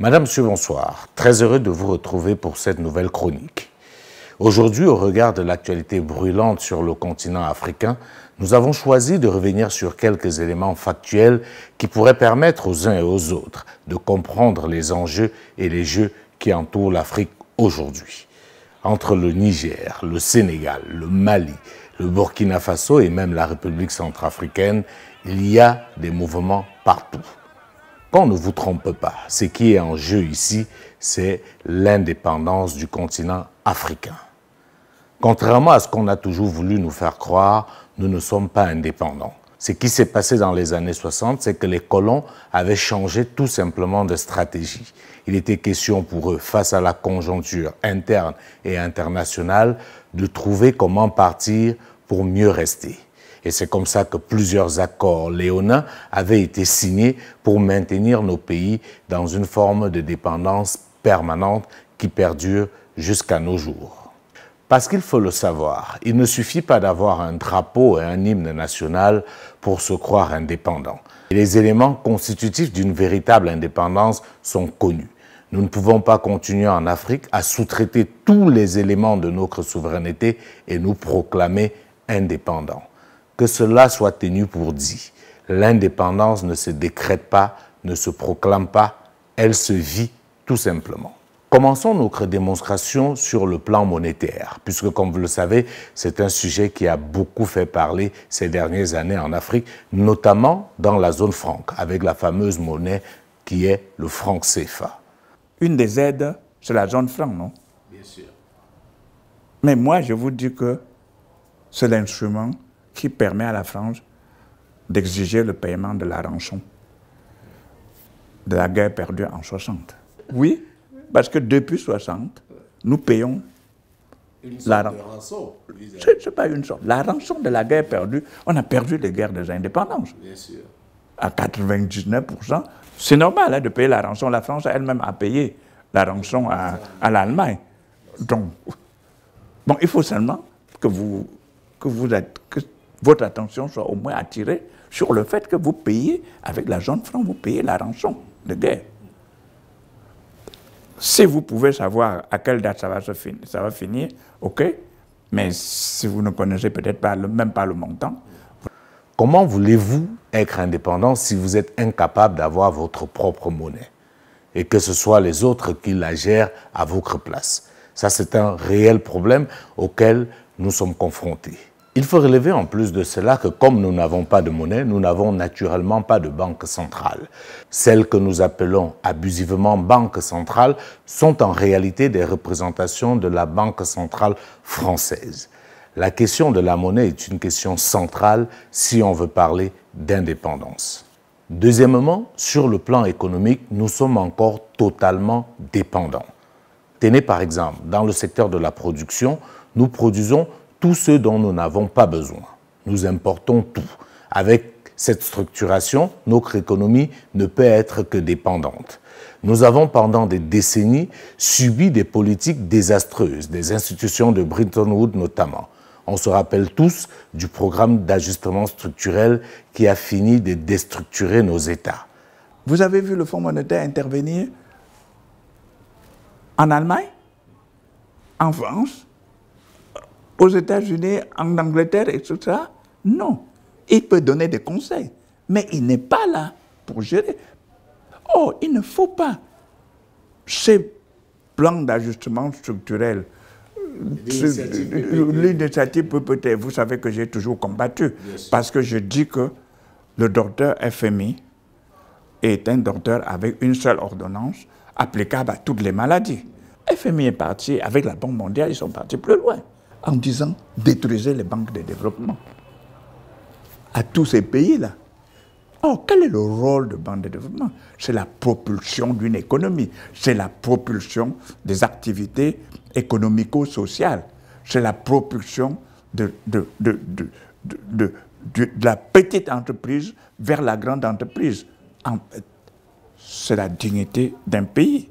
Madame, bonsoir. Très heureux de vous retrouver pour cette nouvelle chronique. Aujourd'hui, au regard de l'actualité brûlante sur le continent africain, nous avons choisi de revenir sur quelques éléments factuels qui pourraient permettre aux uns et aux autres de comprendre les enjeux et les jeux qui entourent l'Afrique aujourd'hui. Entre le Niger, le Sénégal, le Mali, le Burkina Faso et même la République centrafricaine, il y a des mouvements partout qu'on ne vous trompe pas. Ce qui est en jeu ici, c'est l'indépendance du continent africain. Contrairement à ce qu'on a toujours voulu nous faire croire, nous ne sommes pas indépendants. Ce qui s'est passé dans les années 60, c'est que les colons avaient changé tout simplement de stratégie. Il était question pour eux, face à la conjoncture interne et internationale, de trouver comment partir pour mieux rester. Et c'est comme ça que plusieurs accords léonins avaient été signés pour maintenir nos pays dans une forme de dépendance permanente qui perdure jusqu'à nos jours. Parce qu'il faut le savoir, il ne suffit pas d'avoir un drapeau et un hymne national pour se croire indépendant. les éléments constitutifs d'une véritable indépendance sont connus. Nous ne pouvons pas continuer en Afrique à sous-traiter tous les éléments de notre souveraineté et nous proclamer indépendants que cela soit tenu pour dit. L'indépendance ne se décrète pas, ne se proclame pas, elle se vit tout simplement. Commençons notre démonstration sur le plan monétaire, puisque comme vous le savez, c'est un sujet qui a beaucoup fait parler ces dernières années en Afrique, notamment dans la zone franc, avec la fameuse monnaie qui est le franc CFA. Une des aides, c'est la zone franc, non Bien sûr. Mais moi, je vous dis que c'est l'instrument qui permet à la France d'exiger le paiement de la rançon de la guerre perdue en 60. Oui, parce que depuis 60, nous payons une sorte la rançon. n'est hein. pas une sorte. La rançon de la guerre perdue, on a perdu les guerres des indépendances. Bien sûr. À 99%. C'est normal hein, de payer la rançon. La France elle-même a payé la rançon à, l'Allemagne. Donc, bon, il faut seulement que vous, que vous êtes, que votre attention soit au moins attirée sur le fait que vous payez, avec la jeune franc, vous payez la rançon de guerre. Si vous pouvez savoir à quelle date ça va, se finir, ça va finir, ok, mais si vous ne connaissez peut-être pas le, même pas le montant. Comment voulez-vous être indépendant si vous êtes incapable d'avoir votre propre monnaie et que ce soit les autres qui la gèrent à votre place Ça, c'est un réel problème auquel nous sommes confrontés. Il faut relever en plus de cela que comme nous n'avons pas de monnaie, nous n'avons naturellement pas de banque centrale. Celles que nous appelons abusivement banque centrale sont en réalité des représentations de la banque centrale française. La question de la monnaie est une question centrale si on veut parler d'indépendance. Deuxièmement, sur le plan économique, nous sommes encore totalement dépendants. Tenez par exemple, dans le secteur de la production, nous produisons tout ce dont nous n'avons pas besoin. Nous importons tout. Avec cette structuration, notre économie ne peut être que dépendante. Nous avons pendant des décennies subi des politiques désastreuses, des institutions de Bretton Woods notamment. On se rappelle tous du programme d'ajustement structurel qui a fini de déstructurer nos États. Vous avez vu le Fonds monétaire intervenir en Allemagne, en France, aux États-Unis, en Angleterre, etc. Non. Il peut donner des conseils, mais il n'est pas là pour gérer. Oh, il ne faut pas ces plans d'ajustement structurel. L'initiative peut-être, vous savez que j'ai toujours combattu, parce que je dis que le docteur FMI est un docteur avec une seule ordonnance applicable à toutes les maladies. FMI est parti, avec la Banque mondiale, ils sont partis plus loin en disant détruisez les banques de développement à tous ces pays-là. Oh quel est le rôle de banque de développement C'est la propulsion d'une économie, c'est la propulsion des activités économico-sociales, c'est la propulsion de, de, de, de, la petite entreprise vers la grande entreprise. C'est la dignité d'un pays.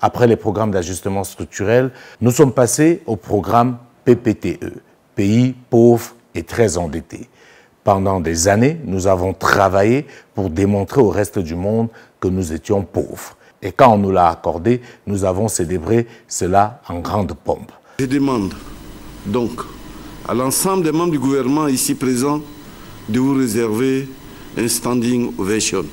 Après les programmes d'ajustement structurel, nous sommes passés au programme PPTE, pays pauvre et très endetté. Pendant des années, nous avons travaillé pour démontrer au reste du monde que nous étions pauvres. Et quand on nous l'a accordé, nous avons célébré cela en grande pompe. Je demande donc à l'ensemble des membres du gouvernement ici présents de vous réserver un standing ovation.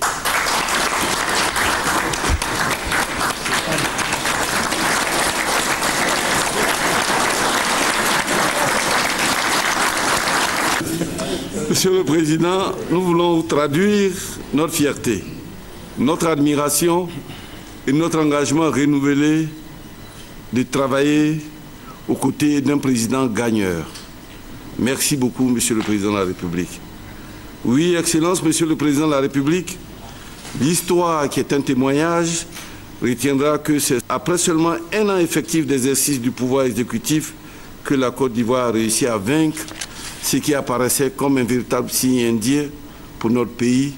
Monsieur le Président, nous voulons traduire notre fierté, notre admiration et notre engagement renouvelé de travailler aux côtés d'un président gagneur. Merci beaucoup, Monsieur le Président de la République. Oui, Excellence, Monsieur le Président de la République, l'histoire qui est un témoignage retiendra que c'est après seulement un an effectif d'exercice du pouvoir exécutif que la Côte d'Ivoire a réussi à vaincre ce qui apparaissait comme un véritable signe indien pour notre pays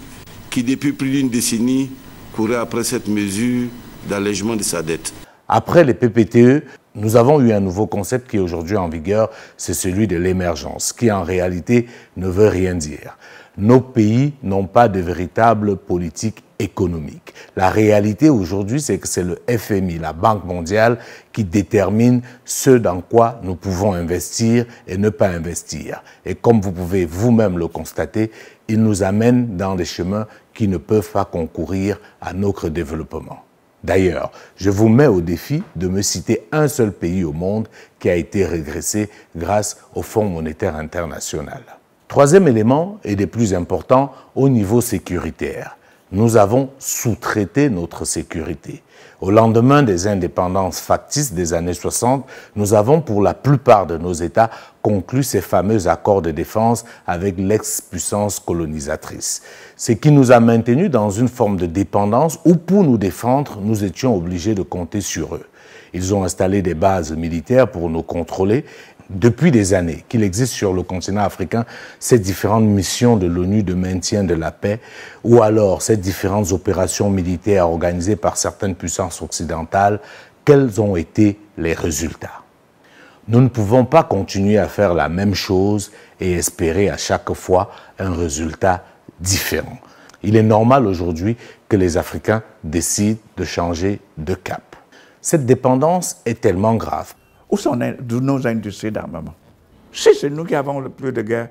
qui, depuis plus d'une décennie, courait après cette mesure d'allègement de sa dette. Après les PPTE, nous avons eu un nouveau concept qui est aujourd'hui en vigueur, c'est celui de l'émergence, qui en réalité ne veut rien dire. Nos pays n'ont pas de véritable politique économique. La réalité aujourd'hui, c'est que c'est le FMI, la Banque mondiale, qui détermine ce dans quoi nous pouvons investir et ne pas investir. Et comme vous pouvez vous-même le constater, il nous amène dans des chemins qui ne peuvent pas concourir à notre développement. D'ailleurs, je vous mets au défi de me citer un seul pays au monde qui a été régressé grâce au Fonds monétaire international. Troisième élément, et des plus importants, au niveau sécuritaire nous avons sous-traité notre sécurité. Au lendemain des indépendances factices des années 60, nous avons pour la plupart de nos États conclu ces fameux accords de défense avec l'ex-puissance colonisatrice, ce qui nous a maintenus dans une forme de dépendance où pour nous défendre, nous étions obligés de compter sur eux. Ils ont installé des bases militaires pour nous contrôler depuis des années qu'il existe sur le continent africain ces différentes missions de l'ONU de maintien de la paix ou alors ces différentes opérations militaires organisées par certaines puissances occidentales, quels ont été les résultats Nous ne pouvons pas continuer à faire la même chose et espérer à chaque fois un résultat différent. Il est normal aujourd'hui que les Africains décident de changer de cap. Cette dépendance est tellement grave où sont nos industries d'armement Si c'est nous qui avons le plus de guerre,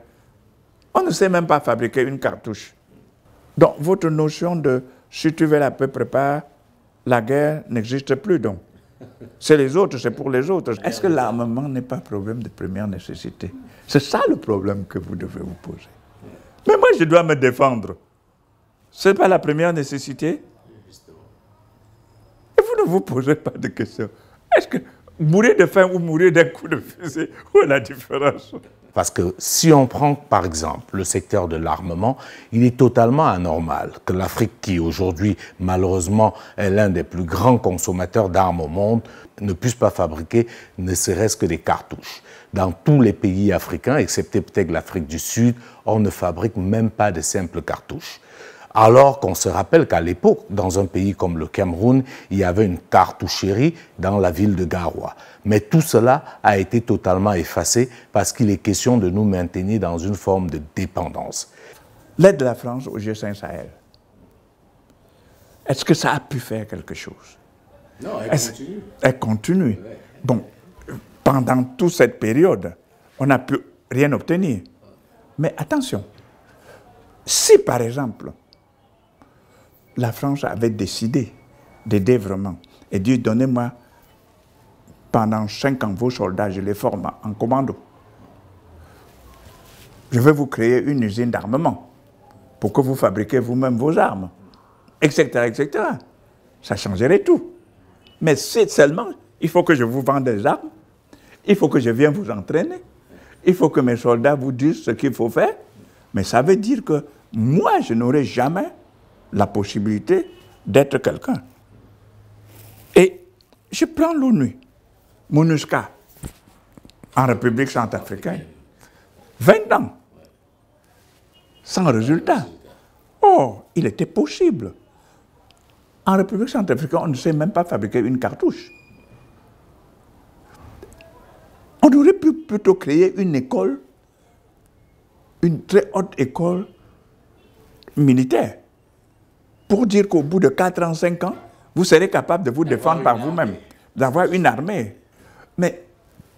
on ne sait même pas fabriquer une cartouche. Donc, votre notion de si tu veux la paix, prépare, la guerre n'existe plus donc. C'est les autres, c'est pour les autres. Est-ce que l'armement n'est pas un problème de première nécessité C'est ça le problème que vous devez vous poser. Mais moi, je dois me défendre. Ce n'est pas la première nécessité Et vous ne vous posez pas de questions. Est-ce que mourir de faim ou mourir d'un coup de fusée, où est la différence Parce que si on prend par exemple le secteur de l'armement, il est totalement anormal que l'Afrique, qui aujourd'hui malheureusement est l'un des plus grands consommateurs d'armes au monde, ne puisse pas fabriquer ne serait-ce que des cartouches. Dans tous les pays africains, excepté peut-être l'Afrique du Sud, on ne fabrique même pas de simples cartouches. Alors qu'on se rappelle qu'à l'époque, dans un pays comme le Cameroun, il y avait une cartoucherie dans la ville de Garoua. Mais tout cela a été totalement effacé parce qu'il est question de nous maintenir dans une forme de dépendance. L'aide de la France au G5 Sahel, est-ce que ça a pu faire quelque chose Non, elle continue. Elle continue. pendant toute cette période, on n'a pu rien obtenir. Mais attention, si par exemple, la France avait décidé d'aider vraiment et dit donnez-moi pendant cinq ans vos soldats, je les forme en commando. Je vais vous créer une usine d'armement pour que vous fabriquiez vous-même vos armes, etc., etc. Ça changerait tout. Mais c'est seulement, il faut que je vous vende des armes, il faut que je vienne vous entraîner, il faut que mes soldats vous disent ce qu'il faut faire. Mais ça veut dire que moi, je n'aurai jamais la possibilité d'être quelqu'un. Et je prends l'ONU, MONUSCA, en République centrafricaine. 20 ans, sans résultat. Or, il était possible. En République centrafricaine, on ne sait même pas fabriquer une cartouche. On aurait pu plutôt créer une école, une très haute école militaire pour dire qu'au bout de 4 ans, 5 ans, vous serez capable de vous défendre par vous-même, d'avoir une armée. Mais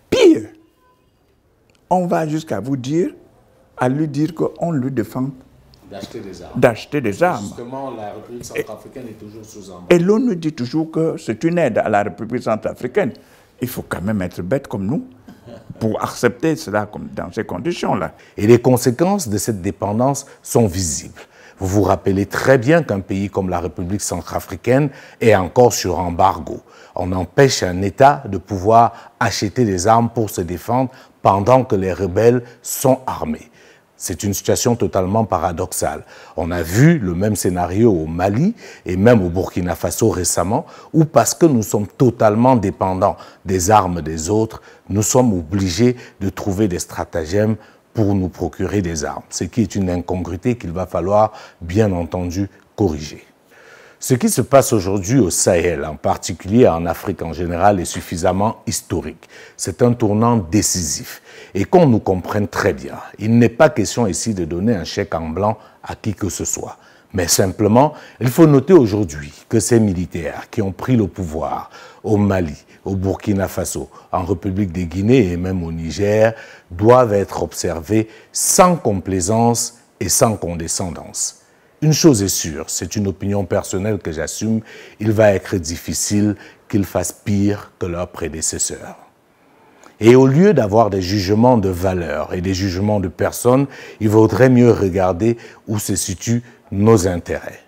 pire, on va jusqu'à vous dire, à lui dire qu'on lui défend d'acheter des armes. Justement, la République centrafricaine et, est toujours sous armes Et l'ONU dit toujours que c'est une aide à la République centrafricaine. Il faut quand même être bête comme nous pour accepter cela dans ces conditions-là. Et les conséquences de cette dépendance sont visibles. Vous vous rappelez très bien qu'un pays comme la République centrafricaine est encore sur embargo. On empêche un État de pouvoir acheter des armes pour se défendre pendant que les rebelles sont armés. C'est une situation totalement paradoxale. On a vu le même scénario au Mali et même au Burkina Faso récemment, où parce que nous sommes totalement dépendants des armes des autres, nous sommes obligés de trouver des stratagèmes pour nous procurer des armes, ce qui est une incongruité qu'il va falloir bien entendu corriger. Ce qui se passe aujourd'hui au Sahel, en particulier en Afrique en général, est suffisamment historique. C'est un tournant décisif. Et qu'on nous comprenne très bien, il n'est pas question ici de donner un chèque en blanc à qui que ce soit. Mais simplement, il faut noter aujourd'hui que ces militaires qui ont pris le pouvoir au Mali, au Burkina Faso, en République des Guinée et même au Niger doivent être observés sans complaisance et sans condescendance. Une chose est sûre, c'est une opinion personnelle que j'assume, il va être difficile qu'ils fassent pire que leurs prédécesseurs. Et au lieu d'avoir des jugements de valeur et des jugements de personnes, il vaudrait mieux regarder où se situe nos intérêts.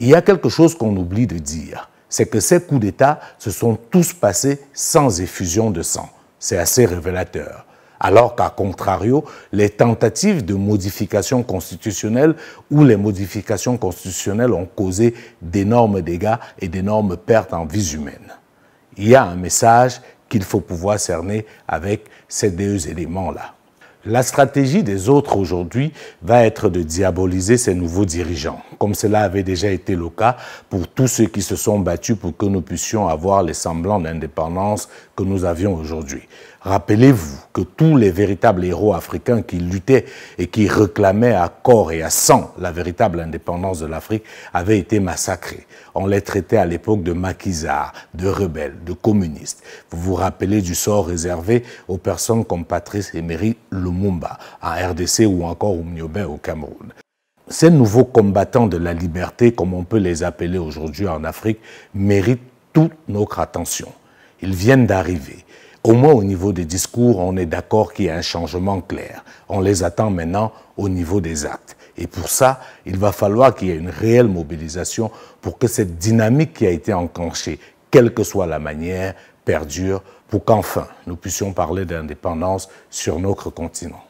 Il y a quelque chose qu'on oublie de dire, c'est que ces coups d'État se sont tous passés sans effusion de sang. C'est assez révélateur. Alors qu'à contrario, les tentatives de modification constitutionnelle ou les modifications constitutionnelles ont causé d'énormes dégâts et d'énormes pertes en vies humaines. Il y a un message qu'il faut pouvoir cerner avec ces deux éléments-là. La stratégie des autres aujourd'hui va être de diaboliser ces nouveaux dirigeants, comme cela avait déjà été le cas pour tous ceux qui se sont battus pour que nous puissions avoir les semblants d'indépendance que nous avions aujourd'hui. Rappelez-vous que tous les véritables héros africains qui luttaient et qui réclamaient à corps et à sang la véritable indépendance de l'Afrique avaient été massacrés. On les traitait à l'époque de maquisards, de rebelles, de communistes. Vous vous rappelez du sort réservé aux personnes comme Patrice Emery Lumumba Mumba, en RDC ou encore Oumniobé au Cameroun. Ces nouveaux combattants de la liberté, comme on peut les appeler aujourd'hui en Afrique, méritent toute notre attention. Ils viennent d'arriver. Au moins au niveau des discours, on est d'accord qu'il y a un changement clair. On les attend maintenant au niveau des actes. Et pour ça, il va falloir qu'il y ait une réelle mobilisation pour que cette dynamique qui a été enclenchée, quelle que soit la manière, perdure pour qu'enfin nous puissions parler d'indépendance sur notre continent.